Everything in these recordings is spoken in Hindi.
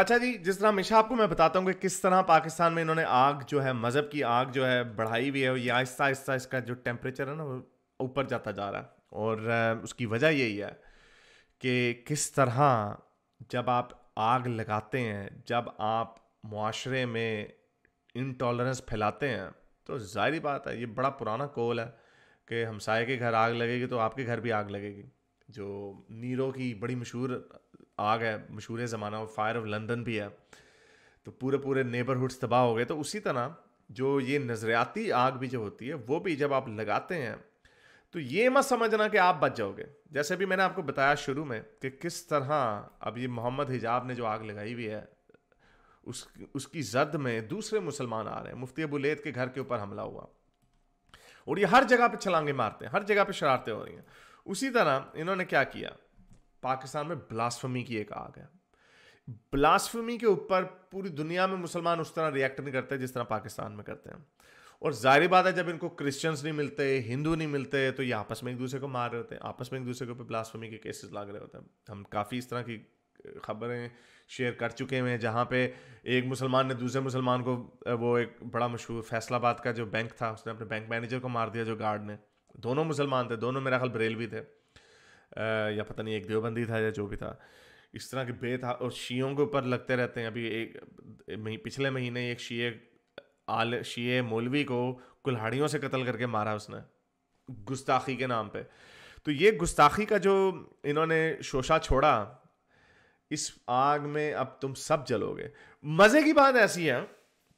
अच्छा जी जिस तरह हमेशा आपको मैं बताता हूँ कि किस तरह पाकिस्तान में इन्होंने आग जो है मज़हब की आग जो है बढ़ाई हुई है और आहिस्ता आहिस्ता इसका जो टेम्परेचर है ना वो ऊपर जाता जा रहा है और उसकी वजह यही है कि किस तरह जब आप आग लगाते हैं जब आप माशरे में इनटॉलरेंस फैलाते हैं तो जाहिर बात है ये बड़ा पुराना कोल है कि हमसाए के घर आग लगेगी तो आपके घर भी आग लगेगी जो नीरो की बड़ी मशहूर आग है मशहूर ज़माना और फायर ऑफ लंदन भी है तो पूरे पूरे नेबरहुड्स तबाह हो गए तो उसी तरह जो ये नज़रियाती आग भी जो होती है वो भी जब आप लगाते हैं तो ये मत समझना कि आप बच जाओगे जैसे भी मैंने आपको बताया शुरू में कि किस तरह अब ये मोहम्मद हिजाब ने जो आग लगाई हुई है उस उसकी जद में दूसरे मुसलमान आ रहे हैं मुफ्ती अबुलेद के घर के ऊपर हमला हुआ और ये हर जगह पे छलांगे मारते हैं हर जगह पे शरारतें हो रही हैं उसी तरह इन्होंने क्या किया पाकिस्तान में ब्लास्फमी की एक आग है ब्लास्फमी के ऊपर पूरी दुनिया में मुसलमान उस तरह रिएक्ट नहीं करते जिस तरह पाकिस्तान में करते हैं और जाहिर बात है जब इनको क्रिश्चियंस नहीं मिलते हिंदू नहीं मिलते तो ये आपस में एक दूसरे को मार रहे होते हैं आपस में एक दूसरे के ऊपर ब्लास्फमी के केसेस लाग रहे होते हैं हम काफ़ी इस तरह की खबरें शेयर कर चुके हैं जहाँ पे एक मुसलमान ने दूसरे मुसलमान को वो एक बड़ा मशहूर फैसलाबाद का जो बैंक था उसने अपने बैंक मैनेजर को मार दिया जो गार्ड ने दोनों मुसलमान थे दोनों मेरा ख्याल बरेलवी थे या पता नहीं एक देवबंदी था या जो भी था इस तरह के बेथा और शीयों के ऊपर लगते रहते हैं अभी एक मही, पिछले महीने एक शीए आल शीए मौलवी को कुल्हाड़ियों से कत्ल करके मारा उसने गुस्ताखी के नाम पे तो ये गुस्ताखी का जो इन्होंने शोशा छोड़ा इस आग में अब तुम सब जलोगे मज़े की बात ऐसी है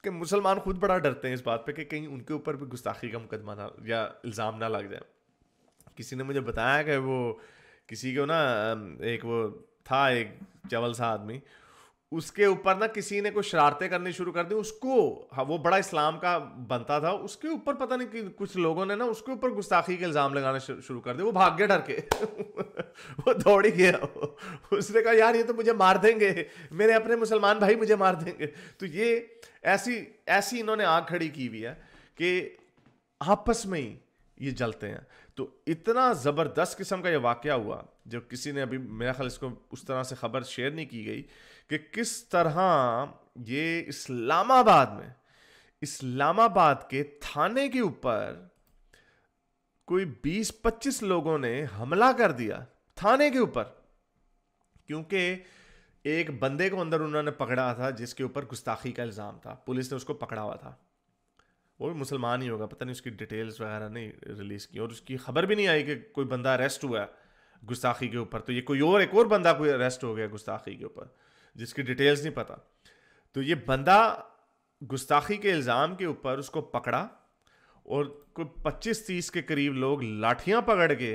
कि मुसलमान खुद बड़ा डरते हैं इस बात पे कि कहीं उनके ऊपर भी गुस्ताखी का मुकदमा ना या इल्ज़ाम ना लग जाए किसी ने मुझे बताया कि वो किसी को ना एक वो था एक चवल सा आदमी उसके ऊपर ना किसी ने कोई शरारतें करनी शुरू कर दी उसको हाँ वो बड़ा इस्लाम का बनता था उसके ऊपर पता नहीं कि कुछ लोगों ने ना उसके ऊपर गुस्ताखी के इल्ज़ाम लगाना शुरू कर दिए वो भाग गया डर के वो दौड़ी गया उसने कहा यार ये तो मुझे मार देंगे मेरे अपने मुसलमान भाई मुझे मार देंगे तो ये ऐसी ऐसी इन्होंने आँख खड़ी की हुई है कि आपस में ही ये जलते हैं तो इतना ज़बरदस्त किस्म का ये वाक़ हुआ जब किसी ने अभी मेरा ख्याल इसको उस तरह से ख़बर शेयर नहीं की गई कि किस तरह ये इस्लामाबाद में इस्लामाबाद के थाने के ऊपर कोई 20-25 लोगों ने हमला कर दिया थाने के ऊपर क्योंकि एक बंदे को अंदर उन्होंने पकड़ा था जिसके ऊपर गुस्ताखी का इल्ज़ाम था पुलिस ने उसको पकड़ा हुआ था वो भी मुसलमान ही होगा पता नहीं उसकी डिटेल्स वगैरह नहीं रिलीज़ की और उसकी खबर भी नहीं आई कि कोई बंदा अरेस्ट हुआ है गुस्ताखी के ऊपर तो ये कोई और एक और बंदा कोई अरेस्ट हो गया गुस्ताखी के ऊपर जिसकी डिटेल्स नहीं पता तो ये बंदा गुस्ताखी के इल्ज़ाम के ऊपर उसको पकड़ा और कोई पच्चीस तीस के करीब लोग लाठियाँ पकड़ के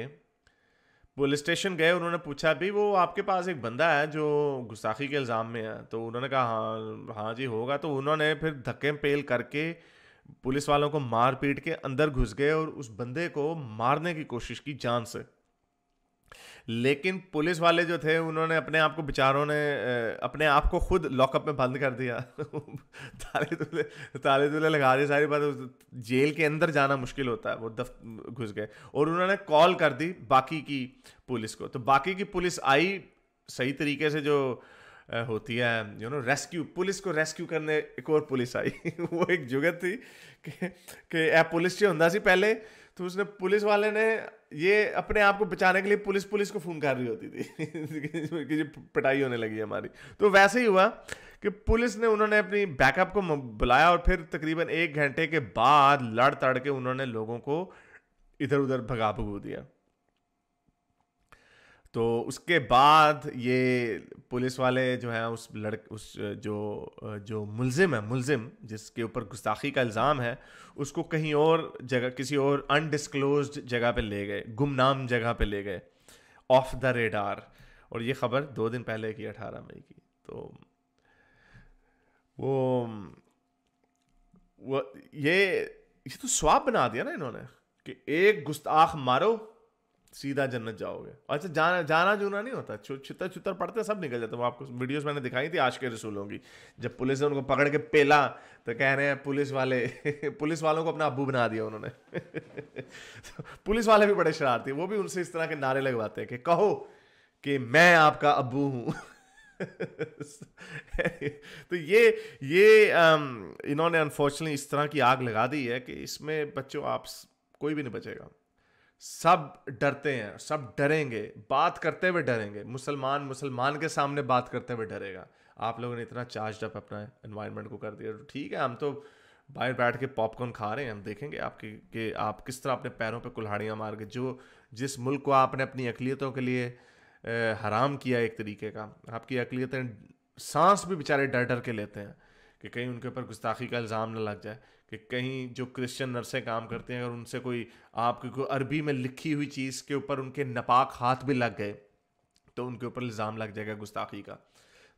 पुलिस स्टेशन गए उन्होंने पूछा भाई वो आपके पास एक बंदा है जो गुस्ताखी के इल्ज़ाम में है तो उन्होंने कहा हाँ हाँ जी होगा तो उन्होंने फिर धक्के पेल करके पुलिस वालों को मार पीट के अंदर घुस गए और उस बंदे को मारने की कोशिश की जान से लेकिन पुलिस वाले जो थे उन्होंने अपने आप को बेचारों ने अपने आप को खुद लॉकअप में बंद कर दिया ताले तुले ताले तुले लगा दिए सारी बात जेल के अंदर जाना मुश्किल होता है वो दफ घुस गए और उन्होंने कॉल कर दी बाकी की पुलिस को तो बाकी की पुलिस आई सही तरीके से जो होती है यू नो रेस्क्यू पुलिस को रेस्क्यू करने एक और पुलिस आई वो एक जुगत थी कि कि पुलिस से होंगे सी पहले तो उसने पुलिस वाले ने ये अपने आप को बचाने के लिए पुलिस पुलिस को फ़ोन कर रही होती थी कि जी पिटाई होने लगी हमारी तो वैसे ही हुआ कि पुलिस ने उन्होंने अपनी बैकअप को बुलाया और फिर तकरीबन एक घंटे के बाद लड़ तड़ के उन्होंने लोगों को इधर उधर भगा भगू दिया तो उसके बाद ये पुलिस वाले जो हैं उस लड़क उस जो जो मुलजिम है मुलजिम जिसके ऊपर गुस्ताखी का इल्ज़ाम है उसको कहीं और जगह किसी और अनडिसक्लोज जगह पे ले गए गुमनाम जगह पे ले गए ऑफ द रेडार और ये खबर दो दिन पहले की अठारह मई की तो वो वो ये ये तो स्वाब बना दिया ना इन्होंने कि एक गुस्ताख मारो सीधा जन्नत जाओगे अच्छा जाना जाना जूना नहीं होता छितर छुतर पड़ते सब निकल जाते वो आपको वीडियोस मैंने दिखाई थी आश के रसूलों की जब पुलिस ने उनको पकड़ के पेला तो कह रहे हैं पुलिस वाले पुलिस वालों को अपना अबू बना दिया उन्होंने तो पुलिस वाले भी बड़े शरारती वो भी उनसे इस तरह के नारे लगवाते हैं कि कहो कि मैं आपका अबू हूँ तो ये ये इन्होंने अनफॉर्चुनेटली इस तरह की आग लगा दी है कि इसमें बच्चों आप कोई भी नहीं बचेगा सब डरते हैं सब डरेंगे बात करते हुए डरेंगे मुसलमान मुसलमान के सामने बात करते हुए डरेगा आप लोगों ने इतना चार्ज अप अपना इन्वायरमेंट को कर दिया तो ठीक है हम तो बाहर बैठ के पॉपकॉर्न खा रहे हैं हम देखेंगे आपके कि आप किस तरह अपने पैरों पे कुल्हाड़ियाँ मार के जो जिस मुल्क को आपने अपनी अकलीतों के लिए हराम किया एक तरीके का आपकी अकलीतें सांस भी बेचारे डर डर के लेते हैं कि कहीं उनके ऊपर गुस्ताखी का इल्ज़ाम ना लग जाए कि कहीं जो क्रिश्चियन नर्सें काम करती हैं अगर उनसे कोई आपकी कोई अरबी में लिखी हुई चीज़ के ऊपर उनके नपाक हाथ भी लग गए तो उनके ऊपर इल्ज़ाम लग जाएगा गुस्ताखी का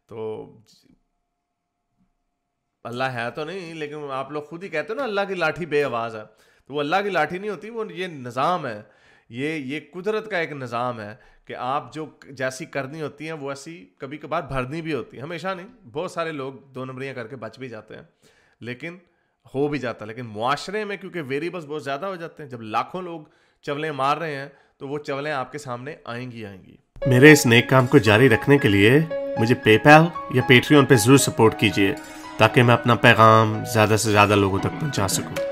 तो अल्लाह है तो नहीं लेकिन आप लोग खुद ही कहते हो ना अल्लाह की लाठी आवाज़ है तो वो अल्लाह की लाठी नहीं होती वो ये निज़ाम है ये ये कुदरत का एक निज़ाम है कि आप जो जैसी करनी होती हैं वो ऐसी कभी कभार भरनी भी होती है हमेशा नहीं बहुत सारे लोग दो नंबरियाँ करके बच भी जाते हैं लेकिन हो भी जाता है लेकिन माशरे में क्योंकि वेरिएबल्स बहुत ज़्यादा हो जाते हैं जब लाखों लोग चवलें मार रहे हैं तो वो चवलें आपके सामने आएंगी आएंगी मेरे इस नेक काम को जारी रखने के लिए मुझे पेपैल या पेट्रियन पे ज़रूर सपोर्ट कीजिए ताकि मैं अपना पैगाम ज़्यादा से ज़्यादा लोगों तक पहुंचा सकूं।